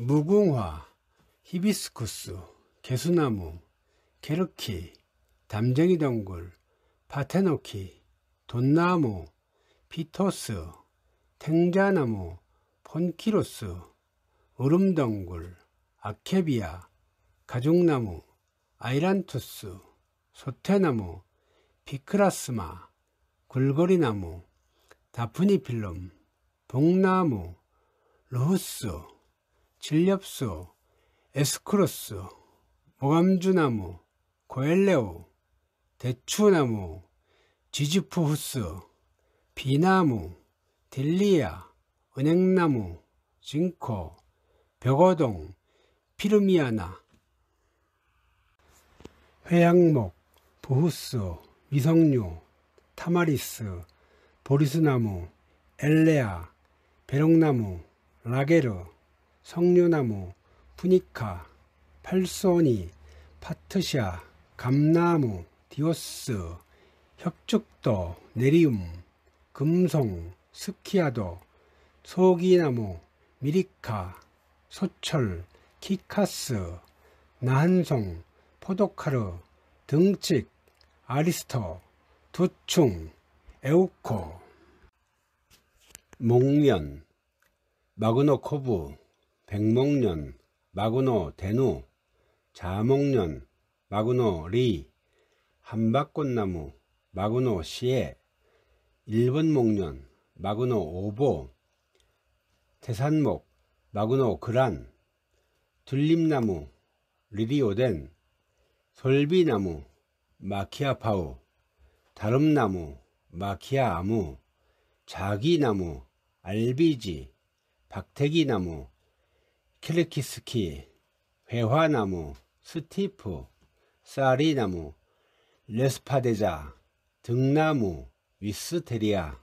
무궁화, 히비스쿠스, 개수나무, 게르키, 담쟁이 덩굴, 파테노키, 돈나무, 피토스, 탱자나무, 폰키로스, 얼음덩굴, 아케비아, 가죽나무, 아이란투스, 소태나무, 피크라스마, 굴거리나무, 다프니필름, 복나무, 로스 진엽수 에스크로스, 모감주나무, 고엘레오, 대추나무, 지지프후스, 비나무, 딜리아, 은행나무, 징코, 벽어동, 피르미아나, 회양목, 부후스, 미성류, 타마리스, 보리스나무, 엘레아, 베롱나무 라게르, 석류나무, 푸니카, 팔소니, 파트샤, 감나무, 디오스, 협죽도, 네리움, 금송, 스키아도, 소기나무, 미리카, 소철, 키카스, 나한송, 포도카르, 등칙, 아리스터, 두충, 에우코, 목련, 마그노코브, 백목련, 마그노 대누, 자목련, 마그노 리, 한박꽃나무, 마그노 시에, 일본 목련, 마그노 오보, 태산목, 마그노 그란, 둘림나무, 리리오덴, 솔비나무, 마키아파우, 다름나무, 마키아아무, 자기나무, 알비지, 박태기나무, 킬키스키, 회화나무, 스티프, 사리나무 레스파데자, 등나무, 위스테리아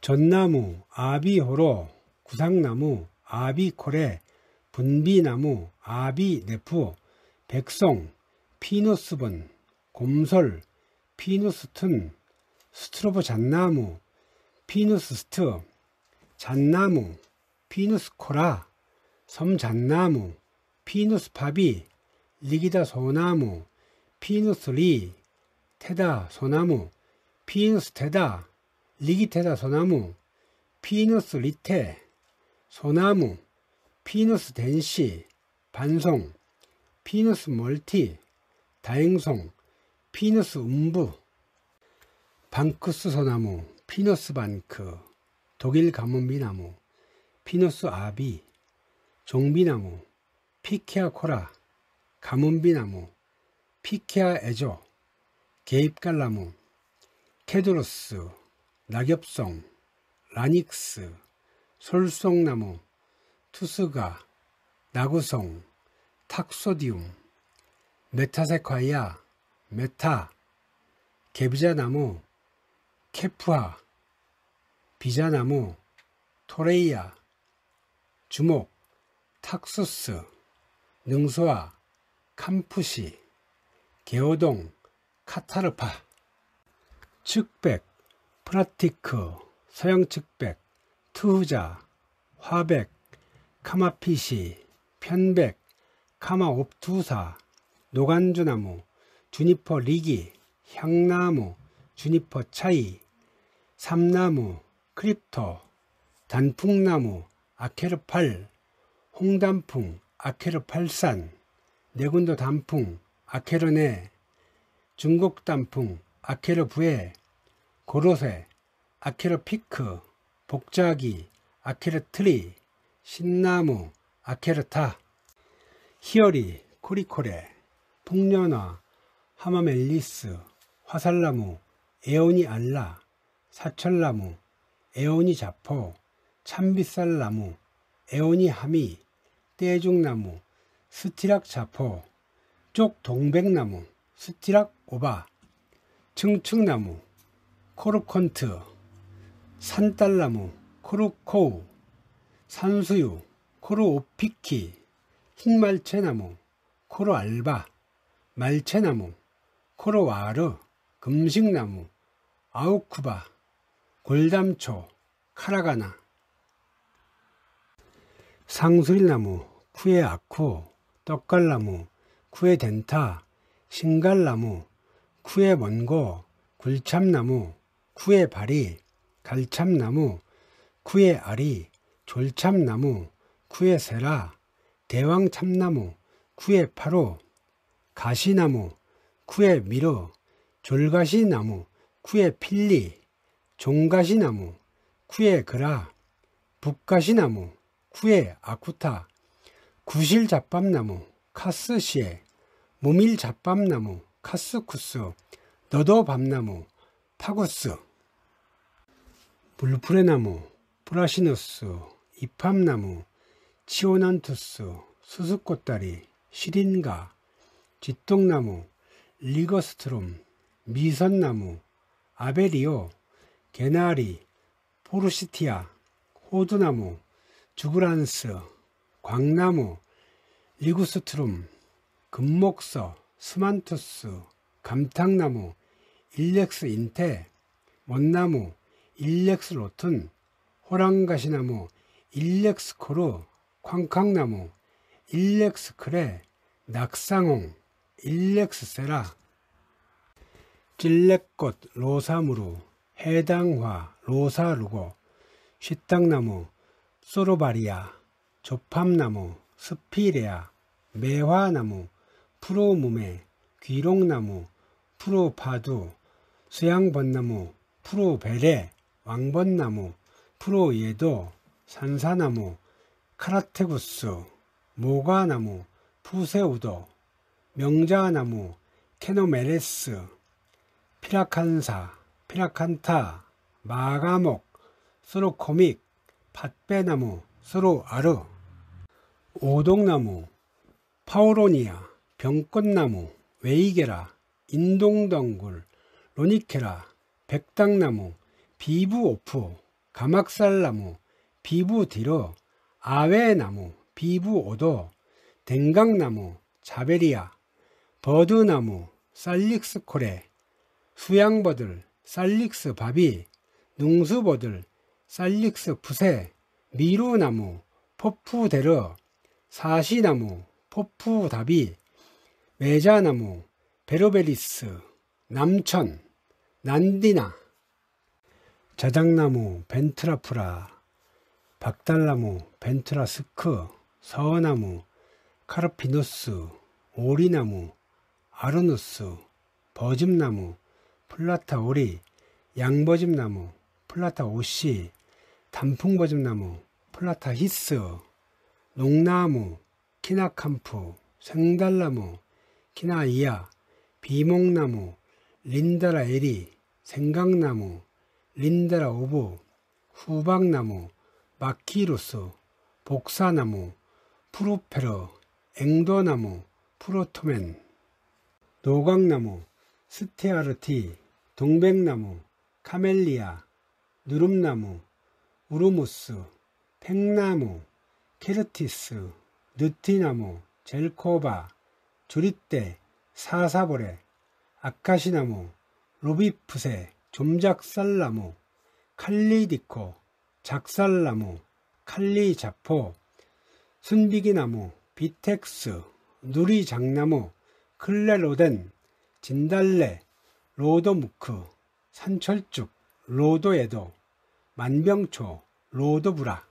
전나무, 아비호로, 구상나무, 아비코레, 분비나무, 아비네프, 백송, 피노스본 곰솔, 피누스튼, 스트로브 잣나무, 피누스스트, 잣나무, 피누스코라, 섬잣나무, 피누스파비, 리기다 소나무, 피누스리, 테다 소나무, 피누스테다, 리기테다 소나무, 피누스리테, 소나무, 피누스덴시, 반송, 피누스멀티, 다행송, 피누스음부, 방크스 소나무, 피누스반크 독일 가문비나무, 피너스 아비, 종비나무, 피케아 코라, 가문비나무, 피케아 에조, 개입갈나무, 캐드로스, 낙엽송, 라닉스, 솔송나무, 투스가, 나구송, 탁소디움, 메타세콰이아, 메타, 개비자나무, 케프아, 비자나무, 토레이아, 주목, 탁수스, 능소아 캄푸시, 개오동, 카타르파, 측백, 프라티크, 서양측백, 투우자 화백, 카마피시, 편백, 카마옵투사, 노간주나무, 주니퍼 리기, 향나무, 주니퍼 차이, 삼나무, 크립토, 단풍나무, 아케르팔, 홍단풍, 아케르팔산, 내군도 단풍, 아케르네, 중국 단풍, 아케르부에, 고로쇠, 아케르피크, 복자기, 아케르트리, 신나무, 아케르타, 히어리, 코리코레, 풍년화, 하마멜리스, 화살나무, 에오니 알라, 사철나무, 에오니 자포, 참빗살 나무, 에오니 하미, 떼죽나무, 스티락 자포, 쪽 동백나무, 스티락 오바, 층층나무, 코르콘트, 산딸나무, 코르코우, 산수유, 코르오피키, 흰말채나무, 코르알바, 말채나무, 코르와르, 금식나무, 아우쿠바, 골담초, 카라가나, 상수리나무, 쿠에아코, 떡갈나무, 쿠에덴타, 신갈나무, 쿠에먼고, 굴참나무, 쿠에바리, 갈참나무, 쿠에아리, 졸참나무, 쿠에세라, 대왕참나무, 쿠에파로, 가시나무, 쿠에미로, 졸가시나무, 쿠에필리, 종가시나무, 쿠에그라, 북가시나무, 쿠에, 아쿠타, 구실 잡밤나무, 카스시에, 모밀 잡밤나무, 카스쿠스, 너도 밤나무, 파구스, 물푸레나무, 브라시누스, 잎팝나무 치오난투스, 수수꽃다리, 시린가, 쥐똥나무, 리거스트롬, 미선나무, 아베리오, 게나리, 포르시티아, 호두나무, 주그란스, 광나무, 리구스트룸, 금목서, 스만투스, 감탕나무, 일렉스 인태, 원나무, 일렉스 로튼, 호랑가시나무, 일렉스 코르, 쾅쾅나무, 일렉스 크레, 낙상홍, 일렉스 세라, 찔레꽃, 로사무루, 해당화, 로사루고, 시당나무 소로바리아, 조팜나무 스피레아, 매화나무, 프로무메, 귀록나무, 프로파두, 수양벚나무, 프로베레, 왕벚나무, 프로예도, 산사나무, 카라테구스, 모과나무 푸세우도, 명자나무, 케노메레스, 피라칸사, 피라칸타, 마가목, 소로코믹, 밭배나무, 서로 아르, 오동나무, 파오로니아, 병꽃나무, 웨이게라, 인동덩굴, 로니케라, 백당나무, 비부오프, 가막살나무, 비부디러, 아웨나무, 비부오도, 댕강나무, 자베리아, 버드나무, 살릭스코레, 수양버들, 살릭스 바비, 능수버들, 살릭스 푸세, 미루나무, 포푸데르 사시나무, 포푸다비 메자나무, 베르베리스, 남천, 난디나, 자작나무, 벤트라프라, 박달나무, 벤트라스크, 서나무, 카르피노스 오리나무, 아르누스, 버즘나무, 플라타오리, 양버즘나무, 플라타오시, 단풍버즘나무, 플라타히스, 농나무, 키나캄프, 생달나무, 키나이아, 비몽나무 린다라 에리, 생강나무, 린다라 오브, 후박나무, 마키루스, 복사나무, 프로페러, 앵도나무, 프로토맨, 노강나무, 스테아르티, 동백나무, 카멜리아, 누름나무, 우루무스 팽나무, 케르티스, 느티나무, 젤코바, 주리떼 사사보레, 아카시나무, 로비프세, 좀작살나무, 칼리디코, 작살나무, 칼리자포, 순비기나무, 비텍스, 누리장나무, 클레로덴, 진달래, 로도무크, 산철죽, 로도에도, 만병초, 로드브라